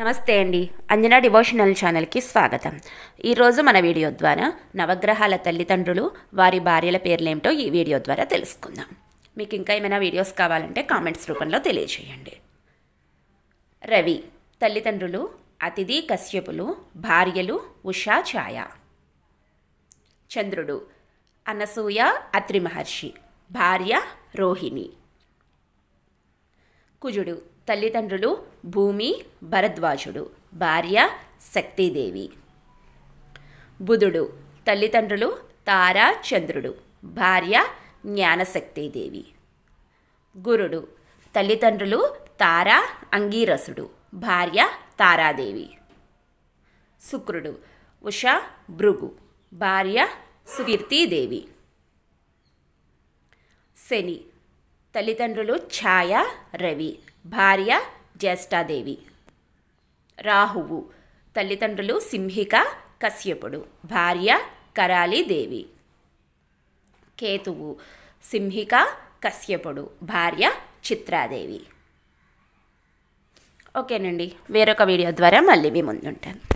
నమస్తే అండి అంజనా డివోషనల్ ఛానల్కి స్వాగతం ఈరోజు మన వీడియో ద్వారా నవగ్రహాల తల్లిదండ్రులు వారి భార్యల పేర్లేమిటో ఈ వీడియో ద్వారా తెలుసుకుందాం మీకు ఇంకా ఏమైనా వీడియోస్ కావాలంటే కామెంట్స్ రూపంలో తెలియజేయండి రవి తల్లిదండ్రులు అతిథి కశ్యపులు భార్యలు ఉషా ఛాయ చంద్రుడు అనసూయ అత్రి మహర్షి భార్య రోహిణి కుజుడు తల్లిదండ్రులు భూమి భరద్వాజుడు భార్య శక్తిదేవి బుధుడు తల్లిదండ్రులు తారా చంద్రుడు భార్య జ్ఞానశక్తిదేవి గురుడు తల్లిదండ్రులు తారా అంగీరసుడు భార్య తారాదేవి శుక్రుడు ఉషా భృగు భార్య సుకీర్తిదేవి శని తల్లిదండ్రులు ఛాయ రవి భార్య జ్యేష్ఠాదేవి రాహువు తల్లిదండ్రులు సింహిక కశ్యపుడు భార్య కరాళీదేవి కేతువు సింహిక కశ్యపుడు భార్య చిత్రాదేవి ఓకేనండి వేరొక వీడియో ద్వారా మళ్ళీ మీ ముందుంటాను